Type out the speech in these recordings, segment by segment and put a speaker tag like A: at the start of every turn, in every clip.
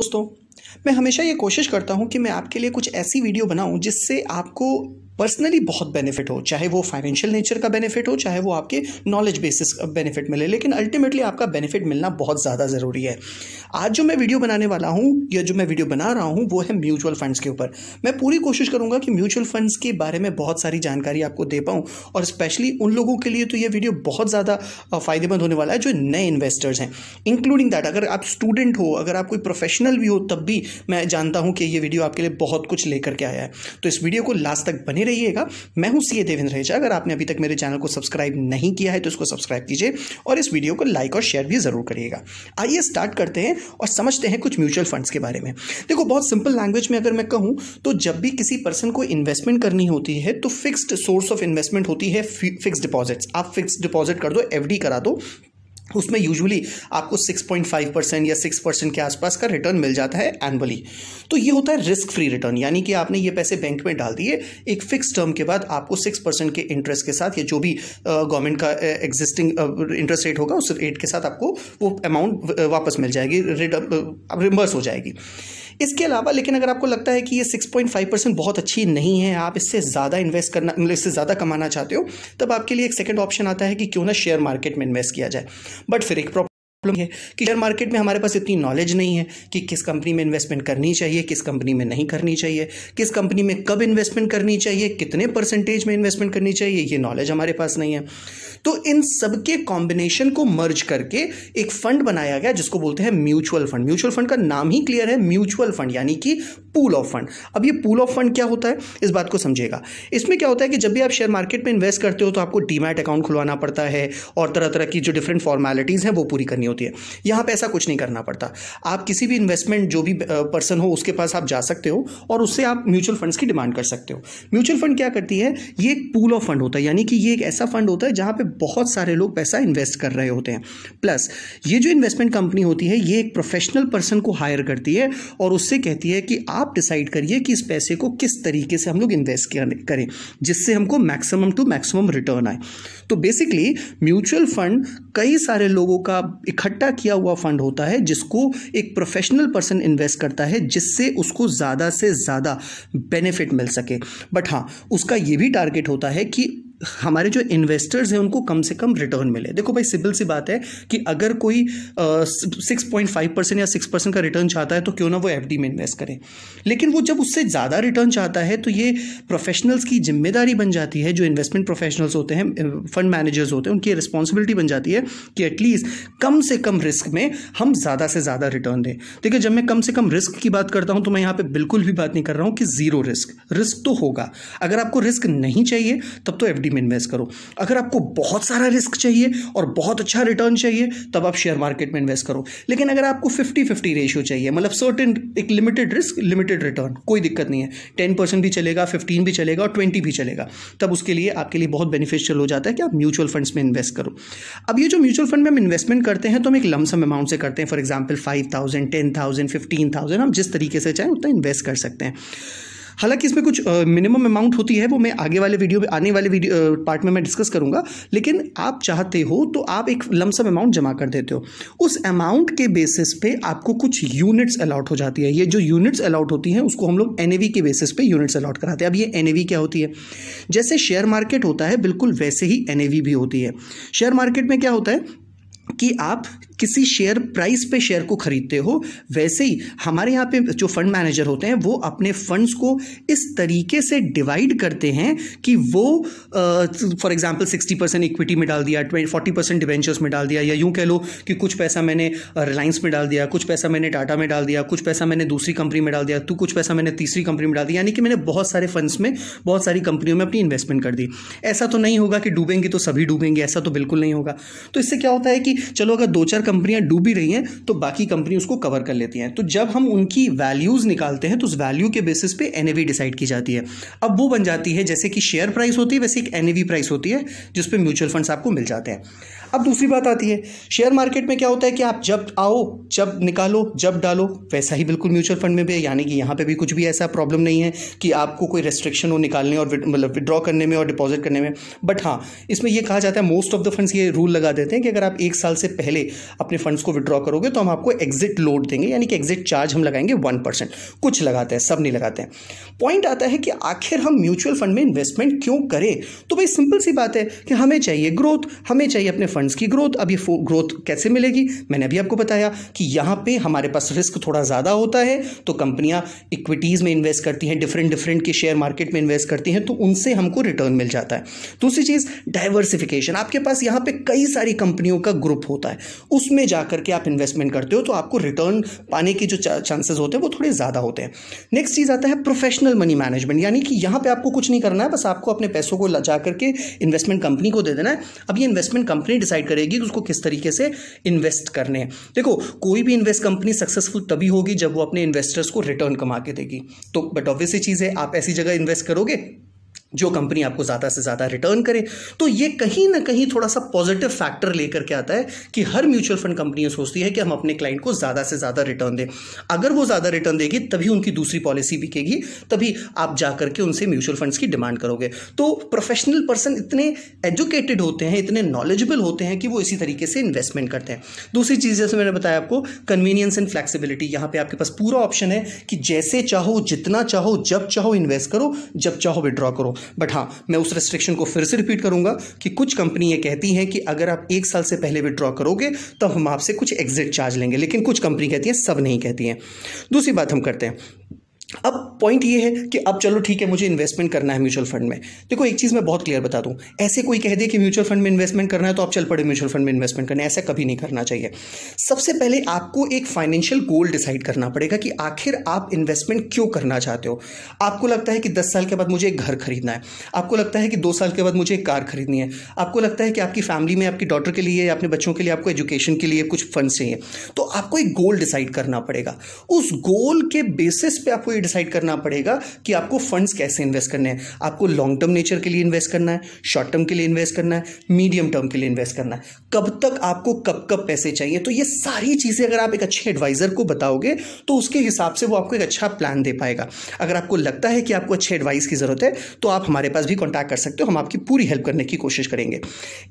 A: दोस्तों मैं हमेशा ये कोशिश करता हूँ कि मैं आपके लिए कुछ ऐसी वीडियो बनाऊँ जिससे आपको पर्सनली बहुत बेनिफिट हो चाहे वो फाइनेंशियल नेचर का बेनिफिट हो चाहे वो आपके नॉलेज बेसिस बेनिफिट मिले लेकिन अल्टीमेटली आपका बेनिफिट मिलना बहुत ज़्यादा ज़रूरी है आज जो मैं वीडियो बनाने वाला हूँ या जो मैं वीडियो बना रहा हूँ वो है म्यूचुअल फंड्स के ऊपर मैं पूरी कोशिश करूँगा कि म्यूचुअल फंड्स के बारे में बहुत सारी जानकारी आपको दे पाऊँ और स्पेशली उन लोगों के लिए तो ये वीडियो बहुत ज़्यादा फायदेमंद होने वाला है जो नए इन्वेस्टर्स हैं इंक्लूडिंग दैट अगर आप स्टूडेंट हो अगर आप कोई प्रोफेशनल भी हो तब भी मैं जानता हूँ कि ये वीडियो आपके लिए बहुत कुछ लेकर के आया है तो इस वीडियो को लास्ट तक बने रहिएगा मैं हूं सीए देवेंद्र रहेजा अगर आपने अभी तक मेरे चैनल को सब्सक्राइब नहीं किया है तो इसको सब्सक्राइब कीजिए और इस वीडियो को लाइक और शेयर भी ज़रूर करिएगा आइए स्टार्ट करते हैं और समझते हैं कुछ म्यूचुअल फंड्स के बारे में देखो बहुत सिंपल लैंग्वेज में अगर मैं कहूँ तो जब भी किसी पर्सन को इन्वेस्टमेंट करनी होती है तो फिक्स्ड सोर्स ऑफ इन्वेस्टमेंट होती है फिक्स डिपॉजिट्स आप फिक्स डिपॉजिट कर दो एफ करा दो उसमें यूजुअली आपको 6.5 परसेंट या 6 परसेंट के आसपास का रिटर्न मिल जाता है एनुअली तो ये होता है रिस्क फ्री रिटर्न यानी कि आपने ये पैसे बैंक में डाल दिए एक फिक्स टर्म के बाद आपको 6 परसेंट के इंटरेस्ट के साथ या जो भी गवर्नमेंट का एग्जिस्टिंग इंटरेस्ट रेट होगा उस रेट के साथ आपको वो अमाउंट वापस मिल जाएगी रिमर्स हो जाएगी इसके अलावा लेकिन अगर आपको लगता है कि ये 6.5 परसेंट बहुत अच्छी नहीं है आप इससे ज़्यादा इन्वेस्ट करना मतलब इससे ज़्यादा कमाना चाहते हो तब आपके लिए एक सेकेंड ऑप्शन आता है कि क्यों ना शेयर मार्केट में इन्वेस्ट किया जाए बट फिर एक प्रॉब्लम है कि शेयर मार्केट में हमारे पास इतनी नॉलेज नहीं है कि किस कंपनी में इन्वेस्टमेंट करनी चाहिए किस कंपनी में नहीं करनी चाहिए किस कंपनी में कब इन्वेस्टमेंट करनी चाहिए कितने परसेंटेज में इन्वेस्टमेंट करनी चाहिए ये नॉलेज हमारे पास नहीं है तो इन सबके कॉम्बिनेशन को मर्ज करके एक फंड बनाया गया जिसको बोलते हैं म्यूचुअल फंड म्यूचुअल फंड का नाम ही क्लियर है म्यूचुअल फंड यानी कि पूल ऑफ फंड अब ये पूल ऑफ फंड क्या होता है इस बात को समझेगा इसमें क्या होता है कि जब भी आप शेयर मार्केट में इन्वेस्ट करते हो तो आपको डीमैट अकाउंट खुलवाना पड़ता है और तरह तरह की जो डिफरेंट फॉर्मेलिटीज़ हैं वो पूरी करनी होती है यहाँ पे ऐसा कुछ नहीं करना पड़ता आप किसी भी इन्वेस्टमेंट जो भी पर्सन हो उसके पास आप जा सकते हो और उससे आप म्यूचुअल फंड्स की डिमांड कर सकते हो म्यूचुअल फंड क्या करती है ये एक पूल ऑफ फंड होता है यानी कि ये एक ऐसा फंड होता है जहाँ पे बहुत सारे लोग पैसा इन्वेस्ट कर रहे होते हैं प्लस ये जो इन्वेस्टमेंट कंपनी होती है ये एक प्रोफेशनल पर्सन को हायर करती है और उससे कहती है कि आप डिसाइड करिए कि इस पैसे को किस तरीके से हम लोग इन्वेस्ट करें जिससे हमको मैक्सिमम टू मैक्सिमम रिटर्न आए तो बेसिकली म्यूचुअल फंड कई सारे लोगों का इकट्ठा किया हुआ फंड होता है जिसको एक प्रोफेशनल पर्सन इन्वेस्ट करता है जिससे उसको ज़्यादा से ज़्यादा बेनिफिट मिल सके बट हाँ उसका ये भी टारगेट होता है कि हमारे जो इन्वेस्टर्स हैं उनको कम से कम रिटर्न मिले देखो भाई सिंपल सी बात है कि अगर कोई सिक्स पॉइंट फाइव परसेंट या सिक्स परसेंट का रिटर्न चाहता है तो क्यों ना वो एफ में इन्वेस्ट करें लेकिन वो जब उससे ज़्यादा रिटर्न चाहता है तो ये प्रोफेशनल्स की जिम्मेदारी बन जाती है जो इन्वेस्टमेंट प्रोफेशनल्स होते हैं फंड मैनेजर्स होते हैं उनकी रिस्पॉन्सिबिलिटी बन जाती है कि एटलीस्ट कम से कम रिस्क में हम ज़्यादा से ज़्यादा रिटर्न दें देखिए जब मैं कम से कम रिस्क की बात करता हूँ तो मैं यहाँ पर बिल्कुल भी बात नहीं कर रहा हूँ कि ज़ीरो रिस्क रिस्क तो होगा अगर आपको रिस्क नहीं चाहिए तब तो एफ मार्केट में इन्वेस्ट करो अगर आपको बहुत सारा रिस्क चाहिए और बहुत अच्छा रिटर्न चाहिए तब आप शेयर मार्केट में इन्वेस्ट करो लेकिन अगर आपको फिफ्टी फिफ्टी रेशियो चाहिए मतलब सर्टन एक लिमिटेड रिस्क लिमिटेड रिटर्न कोई दिक्कत नहीं है टेन परसेंट भी चलेगा फिफ्टीन भी चलेगा और ट्वेंटी भी चलेगा तब उसके लिए आपके लिए बहुत बेनिफिशियल हो जाता है कि आप म्यूचुअल फंड्स में इन्वेस्ट करो अब ये जो म्यूचुअल फंड में हम इन्वेस्टमेंट करते हैं तो हम एक लमसम अमाउंट से करते हैं for example five thousand ten thousand fifteen thousand हम जिस तरीके से चाहें उतना इन्वेस्ट कर सकते हैं हालांकि इसमें कुछ मिनिमम अमाउंट होती है वो मैं आगे वाले वीडियो में आने वाले वीडियो पार्ट में मैं डिस्कस करूंगा लेकिन आप चाहते हो तो आप एक लमसम अमाउंट जमा कर देते हो उस अमाउंट के बेसिस पे आपको कुछ यूनिट्स अलाउट हो जाती है ये जो यूनिट्स अलाउट होती हैं उसको हम लोग एन के बेसिस पे यूनिट्स अलाउट कराते हैं अब ये एन क्या होती है जैसे शेयर मार्केट होता है बिल्कुल वैसे ही एन भी होती है शेयर मार्केट में क्या होता है कि आप किसी शेयर प्राइस पे शेयर को खरीदते हो वैसे ही हमारे यहाँ पे जो फंड मैनेजर होते हैं वो अपने फंड्स को इस तरीके से डिवाइड करते हैं कि वो for example sixty percent equity में डाल दिया ट्वेंटी फोर्टी परसेंट डिवेंचर्स में डाल दिया या यूँ कह लो कि कुछ पैसा मैंने रिलायंस में डाल दिया कुछ पैसा मैंने टाटा में डाल दिया कुछ पैसा मैंने दूसरी कंपनी में डाल दिया तो कुछ पैसा मैंने तीसरी कंपनी में डाल दिया यानी कि मैंने बहुत सारे फंड्स में बहुत सारी कंपनियों में अपनी इन्वेस्टमेंट कर दी ऐसा तो नहीं होगा कि डूबेंगे तो सभी डूबेंगे ऐसा तो बिल्कुल नहीं होगा तो इससे क्या होता है कि चलो अगर दो चार कंपनियां डूब भी रही हैं तो बाकी कंपनी उसको कवर कर लेती हैं तो जब हम उनकी वैल्यूज़ निकालते हैं तो उस वैल्यू के बेसिस पे एन डिसाइड की जाती है अब वो बन जाती है जैसे कि शेयर प्राइस होती है वैसे एक एन प्राइस होती है जिस पर म्यूचुअल फंड आपको मिल जाते हैं अब दूसरी बात आती है शेयर मार्केट में क्या होता है कि आप जब आओ जब निकालो जब डालो वैसा ही बिल्कुल म्यूचुअल फंड में भी है यानी कि यहाँ पर भी कुछ भी ऐसा प्रॉब्लम नहीं है कि आपको कोई रेस्ट्रिक्शन हो निकालने और मतलब विड्रॉ करने में और डिपॉजिट करने में बट हाँ इसमें यह कहा जाता है मोस्ट ऑफ द फंड्स ये रूल लगा देते हैं कि अगर आप एक साल से पहले अपने फंड्स को विड्रॉ करोगे तो हम आपको एग्जिट लोड देंगे यानी कि एग्जिट चार्ज हम लगाएंगे वन परसेंट कुछ लगाते हैं सब नहीं लगाते हैं पॉइंट आता है कि आखिर हम म्यूचुअल फंड में इन्वेस्टमेंट क्यों करें तो भाई सिंपल सी बात है कि हमें चाहिए ग्रोथ हमें चाहिए अपने फंड्स की ग्रोथ अब ये ग्रोथ कैसे मिलेगी मैंने अभी आपको बताया कि यहाँ पे हमारे पास रिस्क थोड़ा ज़्यादा होता है तो कंपनियाँ इक्विटीज़ में इन्वेस्ट करती हैं डिफरेंट डिफरेंट के शेयर मार्केट में इन्वेस्ट करती हैं तो उनसे हमको रिटर्न मिल जाता है दूसरी चीज़ डाइवर्सिफिकेशन आपके पास यहाँ पे कई सारी कंपनियों का ग्रुप ग्रोथ होता है उसमें जा करके आप इन्वेस्टमेंट करते हो तो आपको रिटर्न पाने की जो चांसेस होते हैं वो थोड़े ज़्यादा होते हैं नेक्स्ट चीज़ आता है प्रोफेशनल मनी मैनेजमेंट यानी कि यहाँ पर आपको कुछ नहीं करना है बस आपको अपने पैसों को जा करके इन्वेस्टमेंट कंपनी को दे देना है अब ये इन्वेस्टमेंट कंपनी डिसाइड करेगी कि उसको किस तरीके से इन्वेस्ट करने हैं देखो कोई भी इन्वेस्ट कंपनी सक्सेसफुल तभी होगी जब वो अपने इन्वेस्टर्स को रिटर्न कमा के देगी तो बट ऑब्वियसली चीज़ है आप ऐसी जगह इन्वेस्ट करोगे जो कंपनी आपको ज़्यादा से ज़्यादा रिटर्न करे तो ये कहीं ना कहीं थोड़ा सा पॉजिटिव फैक्टर लेकर के आता है कि हर म्यूचुअल फंड कंपनी सोचती है कि हम अपने क्लाइंट को ज़्यादा से ज़्यादा रिटर्न दें अगर वो ज़्यादा रिटर्न देगी तभी उनकी दूसरी पॉलिसी बिकेगी तभी आप जा करके उनसे म्यूचुअल फंड्स की डिमांड करोगे तो प्रोफेशनल पर्सन इतने एजुकेटेड होते हैं इतने नॉलेजेबल होते हैं कि वो इसी तरीके से इन्वेस्टमेंट करते हैं दूसरी चीज़ जैसे मैंने बताया आपको कन्वीनियंस एंड फ्लेक्सीबिलिटी यहाँ पर आपके पास पूरा ऑप्शन है कि जैसे चाहो जितना चाहो जब चाहो इन्वेस्ट करो जब चाहो विड्रॉ करो बट हाँ मैं उस रेस्ट्रिक्शन को फिर से रिपीट करूंगा कि कुछ कंपनी ये कहती हैं कि अगर आप एक साल से पहले विड्रॉ करोगे तब तो हम आपसे कुछ एग्जिट चार्ज लेंगे लेकिन कुछ कंपनी कहती है सब नहीं कहती हैं दूसरी बात हम करते हैं अब पॉइंट ये है कि अब चलो ठीक है मुझे इन्वेस्टमेंट करना है म्यूचुअल फंड में देखो एक चीज़ मैं बहुत क्लियर बता दूँ ऐसे कोई कह दे कि म्यूचुअल फंड में इन्वेस्टमेंट करना है तो आप चल पड़े म्यूचुअल फंड में इन्वेस्टमेंट करना ऐसा कभी नहीं करना चाहिए सबसे पहले आपको एक फाइनेंशियल गोल डिसाइड करना पड़ेगा कि आखिर आप इन्वेस्टमेंट क्यों करना चाहते हो आपको लगता है कि दस साल के बाद मुझे एक घर खरीदना है आपको लगता है कि दो साल के बाद मुझे एक कार खरीदनी है आपको लगता है कि आपकी फैमिली में आपकी डॉटर के लिए अपने बच्चों के लिए आपको एजुकेशन के लिए कुछ फंड चाहिए तो आपको एक गोल डिसाइड करना पड़ेगा उस गोल के बेसिस पे आपको भी डिसाइड करना पड़ेगा कि आपको फंड्स कैसे इन्वेस्ट करने हैं आपको लॉन्ग टर्म नेचर के लिए इन्वेस्ट करना है शॉर्ट टर्म के लिए इन्वेस्ट करना है मीडियम टर्म के लिए इन्वेस्ट करना है कब तक आपको कब कब पैसे चाहिए तो ये सारी चीज़ें अगर आप एक अच्छे एडवाइज़र को बताओगे तो उसके हिसाब से वो आपको एक अच्छा प्लान दे पाएगा अगर आपको लगता है कि आपको अच्छे एडवाइस की ज़रूरत है तो आप हमारे पास भी कॉन्टैक्ट कर सकते हो हम आपकी पूरी हेल्प करने की कोशिश करेंगे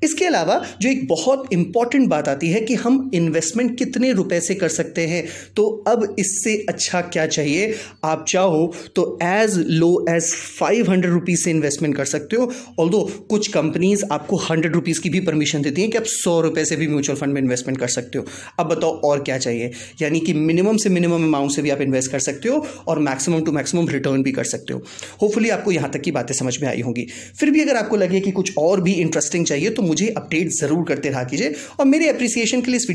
A: इसके अलावा जो एक बहुत इंपॉर्टेंट बात आती है कि हम इन्वेस्टमेंट कितने रुपए से कर सकते हैं तो अब इससे अच्छा क्या चाहिए आप आप चाहो तो as low as five hundred rupees से इन्वेस्टमेंट कर सकते हो ऑल कुछ कंपनीज आपको हंड्रेड रुपीज़ की भी परमिशन देती हैं कि आप सौ रुपए से भी म्यूचुअल फंड में इन्वेस्टमेंट कर सकते हो अब बताओ और क्या चाहिए यानी कि मिनिमम से मिनिमम अमाउंट से भी आप इन्वेस्ट कर सकते हो और मैक्सिमम टू मैक्सिमम रिटर्न भी कर सकते हो होपफुली आपको यहां तक की बातें समझ में आई होंगी फिर भी अगर आपको लगे कि कुछ और भी इंटरेस्टिंग चाहिए तो मुझे अपडेट ज़रूर करते रहा कीजिए और मेरे अप्रिसिएशन के लिए